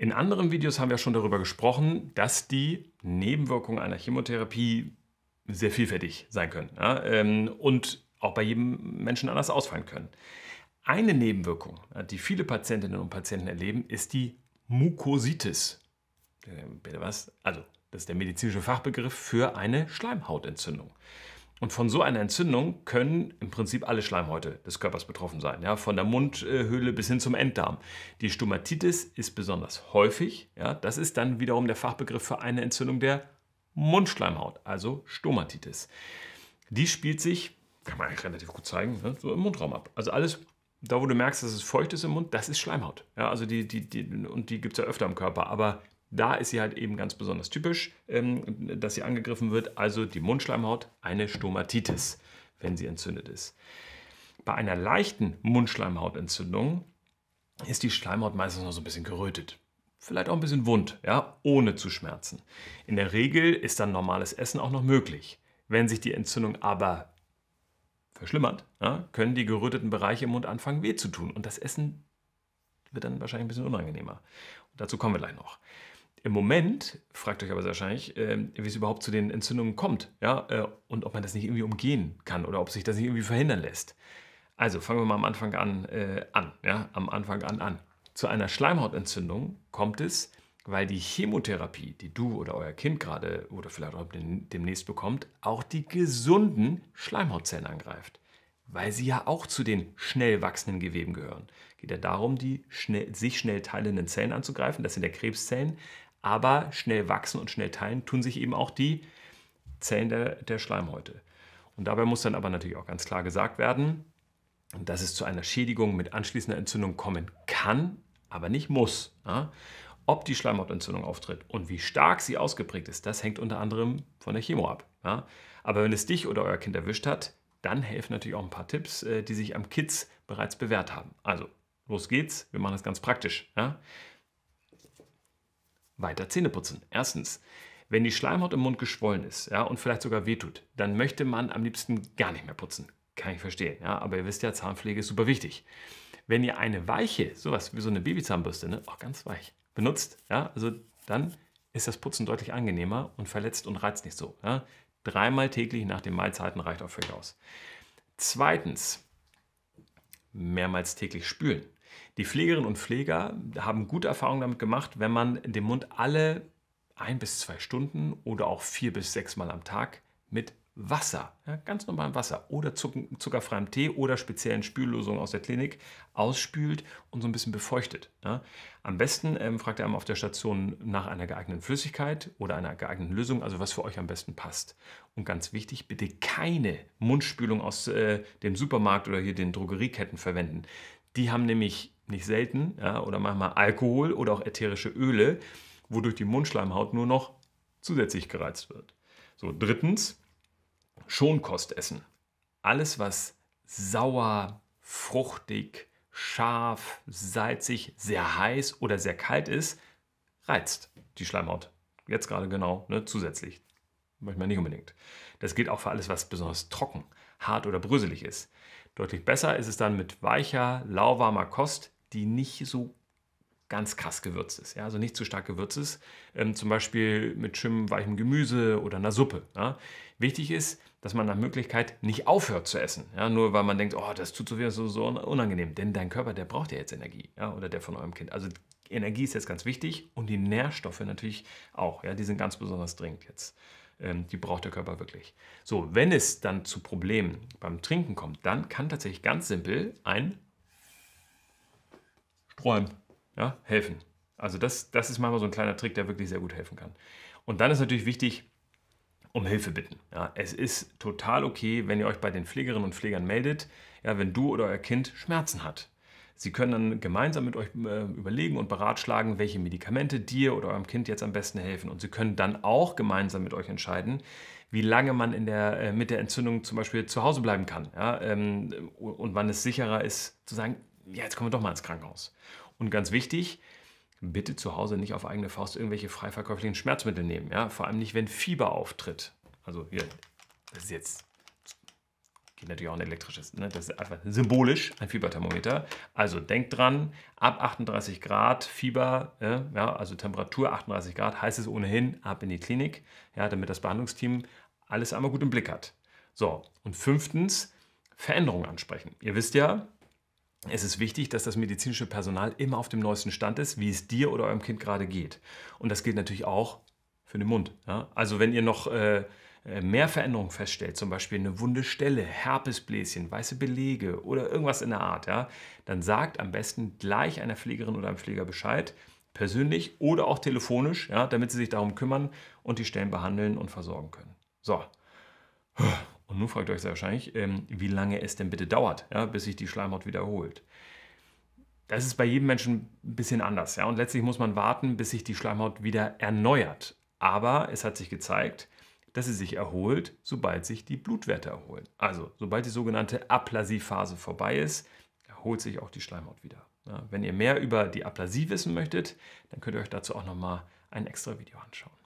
In anderen Videos haben wir schon darüber gesprochen, dass die Nebenwirkungen einer Chemotherapie sehr vielfältig sein können ja, ähm, und auch bei jedem Menschen anders ausfallen können. Eine Nebenwirkung, die viele Patientinnen und Patienten erleben, ist die Mukositis. Ähm, bitte was? Also, das ist der medizinische Fachbegriff für eine Schleimhautentzündung. Und von so einer Entzündung können im Prinzip alle Schleimhäute des Körpers betroffen sein, ja, von der Mundhöhle bis hin zum Enddarm. Die Stomatitis ist besonders häufig. Ja, das ist dann wiederum der Fachbegriff für eine Entzündung der Mundschleimhaut, also Stomatitis. Die spielt sich, kann man eigentlich relativ gut zeigen, ne, so im Mundraum ab. Also alles, da wo du merkst, dass es feucht ist im Mund, das ist Schleimhaut. Ja, also die, die, die, und die gibt es ja öfter im Körper, aber da ist sie halt eben ganz besonders typisch, ähm, dass sie angegriffen wird, also die Mundschleimhaut, eine Stomatitis, wenn sie entzündet ist. Bei einer leichten Mundschleimhautentzündung ist die Schleimhaut meistens noch so ein bisschen gerötet. Vielleicht auch ein bisschen wund, ja, ohne zu schmerzen. In der Regel ist dann normales Essen auch noch möglich. Wenn sich die Entzündung aber verschlimmert, ja, können die geröteten Bereiche im Mund anfangen weh zu tun und das Essen wird dann wahrscheinlich ein bisschen unangenehmer. Und dazu kommen wir gleich noch. Im Moment fragt euch aber sehr wahrscheinlich, äh, wie es überhaupt zu den Entzündungen kommt ja? Äh, und ob man das nicht irgendwie umgehen kann oder ob sich das nicht irgendwie verhindern lässt. Also fangen wir mal am Anfang an äh, an. Ja? Am Anfang an an. Zu einer Schleimhautentzündung kommt es, weil die Chemotherapie, die du oder euer Kind gerade oder vielleicht auch demnächst bekommt, auch die gesunden Schleimhautzellen angreift weil sie ja auch zu den schnell wachsenden Geweben gehören. Geht ja darum, die schnell, sich schnell teilenden Zellen anzugreifen, das sind ja Krebszellen, aber schnell wachsen und schnell teilen tun sich eben auch die Zellen der, der Schleimhäute. Und dabei muss dann aber natürlich auch ganz klar gesagt werden, dass es zu einer Schädigung mit anschließender Entzündung kommen kann, aber nicht muss. Ja? Ob die Schleimhautentzündung auftritt und wie stark sie ausgeprägt ist, das hängt unter anderem von der Chemo ab. Ja? Aber wenn es dich oder euer Kind erwischt hat, dann helfen natürlich auch ein paar Tipps, äh, die sich am Kids bereits bewährt haben. Also, los geht's, wir machen das ganz praktisch. Ja? Weiter Zähne putzen. Erstens, wenn die Schleimhaut im Mund geschwollen ist ja, und vielleicht sogar wehtut, dann möchte man am liebsten gar nicht mehr putzen. Kann ich verstehen. Ja, aber ihr wisst ja, Zahnpflege ist super wichtig. Wenn ihr eine weiche, sowas wie so eine Babyzahnbürste, ne, auch ganz weich, benutzt, ja, also dann ist das Putzen deutlich angenehmer und verletzt und reizt nicht so. Ja. Dreimal täglich nach den Mahlzeiten reicht auch völlig aus. Zweitens, mehrmals täglich spülen. Die Pflegerinnen und Pfleger haben gute Erfahrungen damit gemacht, wenn man den Mund alle ein bis zwei Stunden oder auch vier bis sechs Mal am Tag mit Wasser, ja, ganz normalem Wasser oder zuckerfreiem Tee oder speziellen Spüllösungen aus der Klinik ausspült und so ein bisschen befeuchtet. Ja. Am besten ähm, fragt ihr einmal auf der Station nach einer geeigneten Flüssigkeit oder einer geeigneten Lösung, also was für euch am besten passt. Und ganz wichtig, bitte keine Mundspülung aus äh, dem Supermarkt oder hier den Drogerieketten verwenden. Die haben nämlich nicht selten ja, oder manchmal Alkohol oder auch ätherische Öle, wodurch die Mundschleimhaut nur noch zusätzlich gereizt wird. So, drittens, Schonkost essen. Alles, was sauer, fruchtig, scharf, salzig, sehr heiß oder sehr kalt ist, reizt die Schleimhaut. Jetzt gerade genau, ne, zusätzlich. Manchmal nicht unbedingt. Das gilt auch für alles, was besonders trocken, hart oder bröselig ist. Deutlich besser ist es dann mit weicher, lauwarmer Kost, die nicht so ganz krass gewürzt ist, ja? also nicht zu stark gewürzt ist, ähm, zum Beispiel mit schönem weichem Gemüse oder einer Suppe. Ja? Wichtig ist, dass man nach Möglichkeit nicht aufhört zu essen, ja? nur weil man denkt, oh, das tut so, so, so unangenehm, denn dein Körper, der braucht ja jetzt Energie ja? oder der von eurem Kind. Also Energie ist jetzt ganz wichtig und die Nährstoffe natürlich auch, ja? die sind ganz besonders dringend jetzt. Ähm, die braucht der Körper wirklich. So, wenn es dann zu Problemen beim Trinken kommt, dann kann tatsächlich ganz simpel ein Sträuben ja, helfen. Also das, das ist manchmal so ein kleiner Trick, der wirklich sehr gut helfen kann. Und dann ist natürlich wichtig, um Hilfe bitten. Ja, es ist total okay, wenn ihr euch bei den Pflegerinnen und Pflegern meldet, ja, wenn du oder euer Kind Schmerzen hat. Sie können dann gemeinsam mit euch äh, überlegen und beratschlagen, welche Medikamente dir oder eurem Kind jetzt am besten helfen. Und Sie können dann auch gemeinsam mit euch entscheiden, wie lange man in der, äh, mit der Entzündung zum Beispiel zu Hause bleiben kann. Ja? Ähm, und wann es sicherer ist, zu sagen, ja, jetzt kommen wir doch mal ins Krankenhaus. Und ganz wichtig, bitte zu Hause nicht auf eigene Faust irgendwelche freiverkäuflichen Schmerzmittel nehmen. Ja? Vor allem nicht, wenn Fieber auftritt. Also hier, das ist jetzt Geht natürlich auch ein elektrisches. Ne? Das ist einfach symbolisch ein Fieberthermometer. Also denkt dran, ab 38 Grad Fieber, äh, ja, also Temperatur 38 Grad, heißt es ohnehin ab in die Klinik, ja, damit das Behandlungsteam alles einmal gut im Blick hat. So, und fünftens, Veränderungen ansprechen. Ihr wisst ja, es ist wichtig, dass das medizinische Personal immer auf dem neuesten Stand ist, wie es dir oder eurem Kind gerade geht. Und das gilt natürlich auch für den Mund. Ja? Also wenn ihr noch... Äh, äh, mehr Veränderungen feststellt, zum Beispiel eine wunde Stelle, Herpesbläschen, weiße Belege oder irgendwas in der Art, ja, dann sagt am besten gleich einer Pflegerin oder einem Pfleger Bescheid, persönlich oder auch telefonisch, ja, damit sie sich darum kümmern und die Stellen behandeln und versorgen können. So. Und nun fragt ihr euch sehr wahrscheinlich, ähm, wie lange es denn bitte dauert, ja, bis sich die Schleimhaut wiederholt. Das ist bei jedem Menschen ein bisschen anders. Ja? Und letztlich muss man warten, bis sich die Schleimhaut wieder erneuert. Aber es hat sich gezeigt, dass sie sich erholt, sobald sich die Blutwerte erholen. Also, sobald die sogenannte Aplasiephase vorbei ist, erholt sich auch die Schleimhaut wieder. Ja, wenn ihr mehr über die Aplasie wissen möchtet, dann könnt ihr euch dazu auch nochmal ein extra Video anschauen.